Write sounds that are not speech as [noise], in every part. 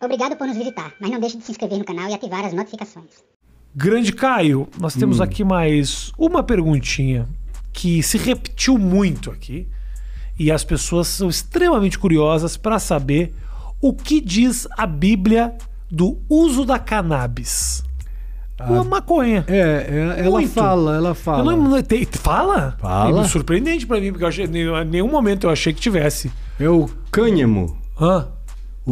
Obrigado por nos visitar, mas não deixe de se inscrever no canal e ativar as notificações. Grande Caio, nós temos hum. aqui mais uma perguntinha que se repetiu muito aqui e as pessoas são extremamente curiosas para saber o que diz a Bíblia do uso da cannabis. A... Ah, uma maconha. É, é ela Muito. fala, ela fala. Eu não, te, fala? Fala. É surpreendente para mim, porque em nenhum momento eu achei que tivesse. É o cânhamo. Hã?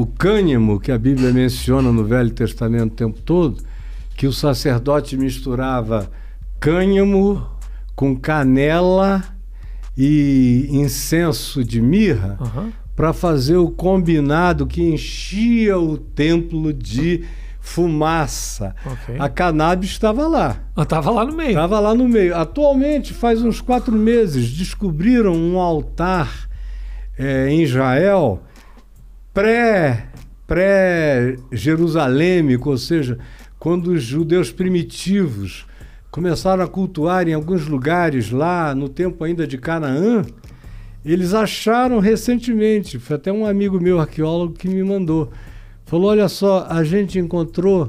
o cânimo que a Bíblia menciona no Velho Testamento o tempo todo, que o sacerdote misturava cânimo com canela e incenso de mirra uhum. para fazer o combinado que enchia o templo de fumaça. Okay. A cannabis estava lá. Estava ah, lá no meio. Estava lá no meio. Atualmente, faz uns quatro meses, descobriram um altar é, em Israel pré pré-jerusalêmico, ou seja, quando os judeus primitivos começaram a cultuar em alguns lugares lá no tempo ainda de Canaã, eles acharam recentemente, foi até um amigo meu arqueólogo que me mandou, falou: olha só, a gente encontrou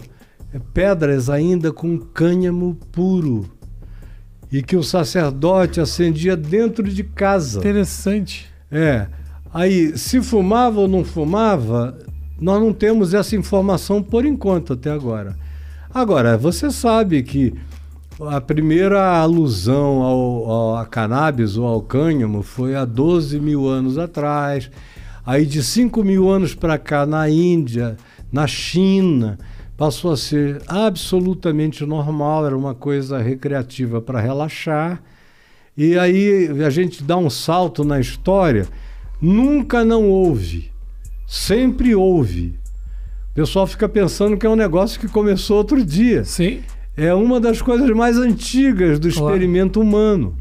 eh, pedras ainda com cânhamo puro e que o sacerdote acendia dentro de casa. Interessante. É. Aí, se fumava ou não fumava, nós não temos essa informação por enquanto até agora. Agora, você sabe que a primeira alusão ao, ao, a cannabis ou ao cânhamo foi há 12 mil anos atrás. Aí, de 5 mil anos para cá, na Índia, na China, passou a ser absolutamente normal, era uma coisa recreativa para relaxar. E aí a gente dá um salto na história Nunca não houve. Sempre houve. O pessoal fica pensando que é um negócio que começou outro dia. Sim. É uma das coisas mais antigas do claro. experimento humano.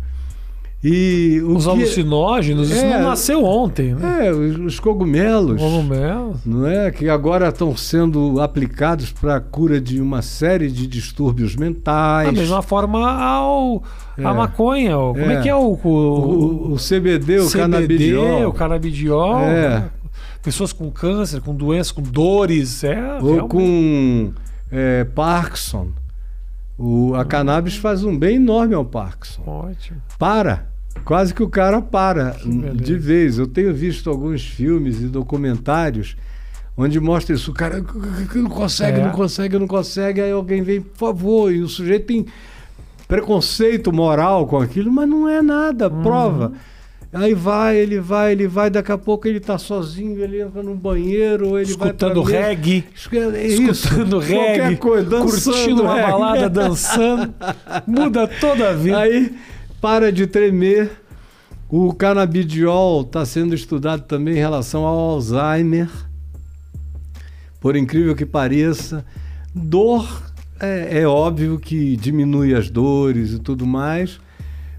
E os que... alucinógenos, é, isso não nasceu ontem, né? É, os cogumelos. Cogumelos. Não é? Que agora estão sendo aplicados para a cura de uma série de distúrbios mentais. Da mesma forma ao, é. a maconha. Ao, como é, é. que é o. O, o, o CBD, o CBD, canabidiol. O canabidiol. É. Pessoas com câncer, com doenças, com dores. É, Ou realmente. com é, Parkinson. O, a cannabis faz um bem enorme ao Parkinson. Ótimo. Para. Quase que o cara para de vez. Eu tenho visto alguns filmes e documentários onde mostra isso. O cara não consegue, é. não consegue, não consegue. Aí alguém vem, por favor, e o sujeito tem preconceito moral com aquilo, mas não é nada. Uhum. Prova. Aí vai, ele vai, ele vai, daqui a pouco ele está sozinho, ele entra no banheiro, ele escutando vai reggae, é escutando reggae, coisa, dançando, curtindo uma reggae. balada, dançando, muda toda a vida. Aí para de tremer. O canabidiol está sendo estudado também em relação ao Alzheimer. Por incrível que pareça, dor é, é óbvio que diminui as dores e tudo mais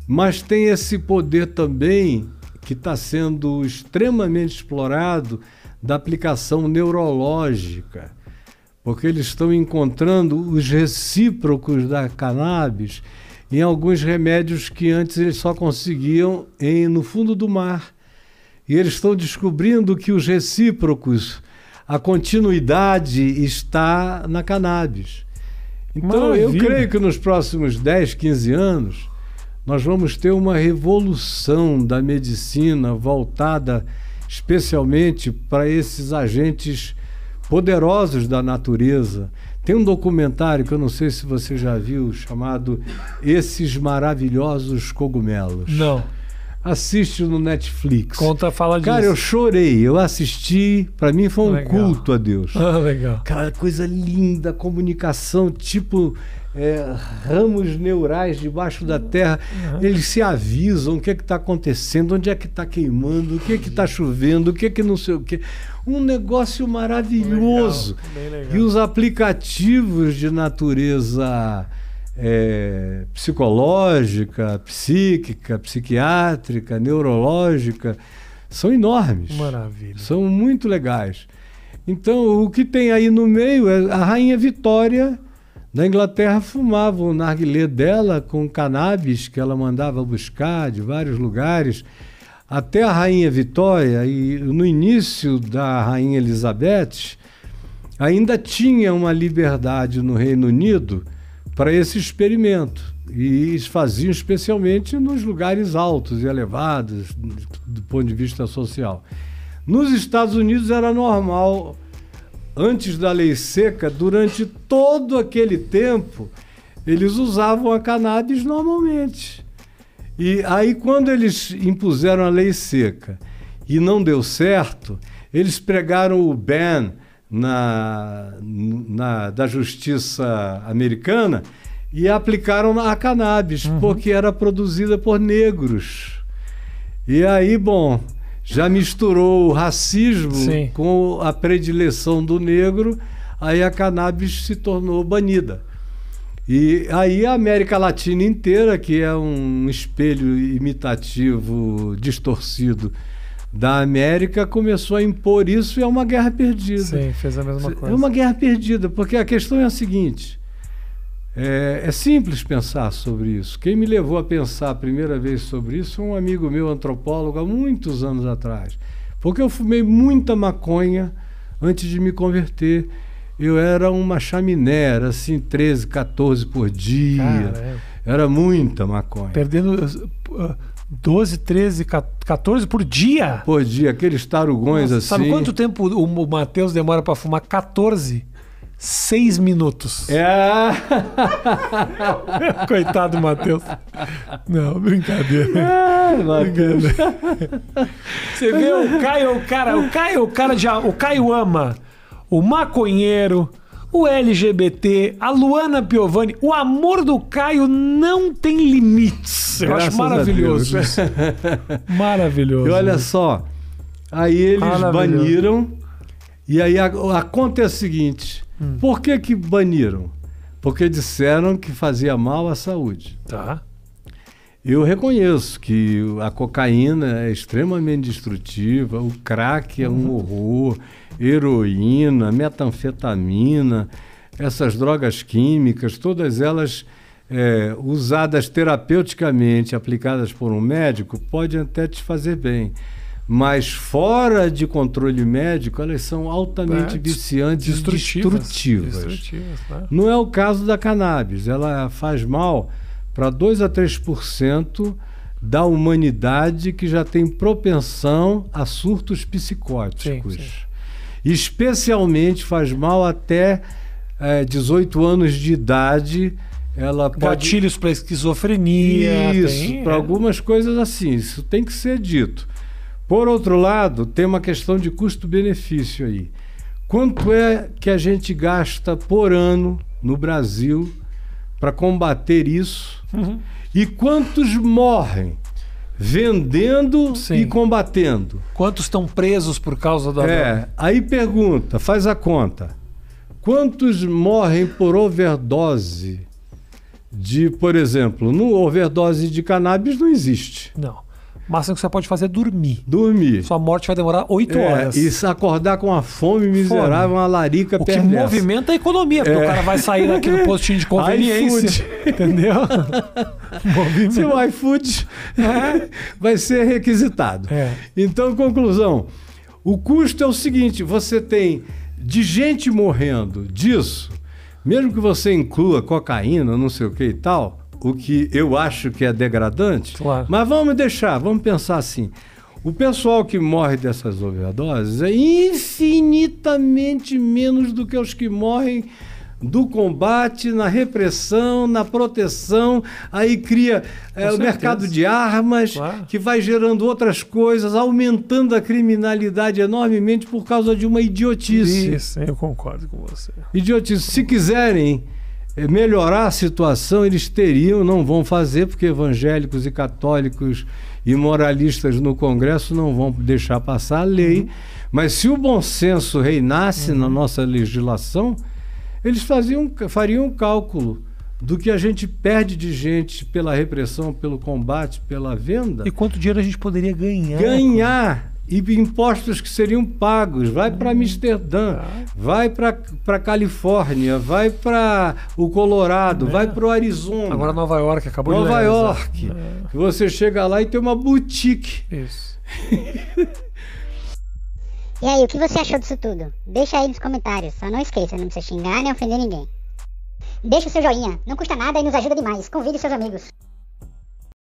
mas tem esse poder também que está sendo extremamente explorado da aplicação neurológica, porque eles estão encontrando os recíprocos da cannabis em alguns remédios que antes eles só conseguiam em, no fundo do mar. E eles estão descobrindo que os recíprocos, a continuidade está na cannabis. Então, Maravilha. eu creio que nos próximos 10, 15 anos, nós vamos ter uma revolução da medicina voltada especialmente para esses agentes poderosos da natureza. Tem um documentário que eu não sei se você já viu, chamado Esses Maravilhosos Cogumelos. Não. Assiste no Netflix. Conta, fala disso. Cara, eu chorei. Eu assisti. Para mim foi um legal. culto a Deus. Ah, legal. Cara, coisa linda, comunicação, tipo é, ramos neurais debaixo da terra, eles se avisam o que é que está acontecendo, onde é que está queimando, o que é que está chovendo, o que é que não sei o quê. Um negócio maravilhoso. Legal, legal. E os aplicativos de natureza é, psicológica, psíquica, psiquiátrica, neurológica, são enormes. Maravilha. São muito legais. Então, o que tem aí no meio é a Rainha Vitória na Inglaterra fumava o narguilé dela com cannabis que ela mandava buscar de vários lugares. Até a rainha Vitória e no início da rainha Elizabeth ainda tinha uma liberdade no Reino Unido para esse experimento. E faziam especialmente nos lugares altos e elevados do ponto de vista social. Nos Estados Unidos era normal antes da lei seca, durante todo aquele tempo, eles usavam a cannabis normalmente. E aí, quando eles impuseram a lei seca e não deu certo, eles pregaram o ban na, na da justiça americana e aplicaram a cannabis, uhum. porque era produzida por negros. E aí, bom, já misturou o racismo Sim. com a predileção do negro, aí a cannabis se tornou banida. E aí a América Latina inteira, que é um espelho imitativo distorcido da América começou a impor isso e é uma guerra perdida. Sim, fez a mesma é coisa. É uma guerra perdida, porque a questão é a seguinte: é, é, simples pensar sobre isso. Quem me levou a pensar a primeira vez sobre isso foi um amigo meu, antropólogo, há muitos anos atrás. Porque eu fumei muita maconha antes de me converter. Eu era uma chaminé, era assim, 13, 14 por dia. Era muita maconha. Perdendo. 12, 13, 14 por dia? Por dia, aqueles tarugões Nossa, assim. Sabe quanto tempo o Matheus demora para fumar? 14? seis minutos. É. [laughs] Coitado, Matheus. Não, brincadeira. É, Matheus. Você vê o Caio, é o cara, o Caio, é o cara já, o Caio ama o maconheiro, o LGBT, a Luana Piovani, o amor do Caio não tem limites. Eu Graças acho maravilhoso. [laughs] maravilhoso. E olha né? só, aí eles baniram e aí a, a conta é a seguinte: Hum. Por que, que baniram? Porque disseram que fazia mal à saúde. Tá. Eu reconheço que a cocaína é extremamente destrutiva, o crack é um uhum. horror, heroína, metanfetamina, essas drogas químicas, todas elas é, usadas terapeuticamente, aplicadas por um médico, podem até te fazer bem mas fora de controle médico, elas são altamente é, viciantes destrutivas, e destrutivas. destrutivas né? Não é o caso da cannabis, ela faz mal para 2 a 3% da humanidade que já tem propensão a surtos psicóticos. Sim, sim. Especialmente faz mal até é, 18 anos de idade. Ela pode... Gatilhos para esquizofrenia. Isso, para é. algumas coisas assim. Isso tem que ser dito. Por outro lado, tem uma questão de custo-benefício aí. Quanto é que a gente gasta por ano no Brasil para combater isso? Uhum. E quantos morrem vendendo Sim. e combatendo? Quantos estão presos por causa da. É, droga? aí pergunta, faz a conta. Quantos morrem por overdose de, por exemplo, no overdose de cannabis não existe. Não máximo que você pode fazer é dormir. Dormir. Sua morte vai demorar oito é, horas. E se acordar com uma fome miserável, fome. uma larica O que movimenta é a economia, porque é. o cara vai sair daqui do [laughs] postinho de conveniência. [laughs] entendeu? [laughs] Seu iFood é. vai ser requisitado. É. Então, conclusão. O custo é o seguinte: você tem de gente morrendo disso, mesmo que você inclua cocaína, não sei o que e tal, o que eu acho que é degradante. Claro. Mas vamos deixar, vamos pensar assim. O pessoal que morre dessas overdoses é infinitamente menos do que os que morrem do combate, na repressão, na proteção. Aí cria é, o mercado de armas, claro. que vai gerando outras coisas, aumentando a criminalidade enormemente por causa de uma idiotice. Isso, eu concordo com você. Idiotice. Se quiserem é, melhorar a situação, eles teriam, não vão fazer, porque evangélicos e católicos e moralistas no Congresso não vão deixar passar a lei. Uhum. Mas se o bom senso reinasse uhum. na nossa legislação, eles faziam, fariam um cálculo do que a gente perde de gente pela repressão, pelo combate, pela venda. E quanto dinheiro a gente poderia ganhar? Ganhar! e impostos que seriam pagos. Vai para hum, Amsterdã, tá. vai para Califórnia, vai para o Colorado, é. vai para o Arizona. Agora Nova York acabou Nova de Nova York. É. você chega lá e tem uma boutique. Isso. [laughs] e aí, o que você achou disso tudo? Deixa aí nos comentários. Só não esqueça, não precisa xingar nem ofender ninguém. Deixa o seu joinha, não custa nada e nos ajuda demais. Convide seus amigos.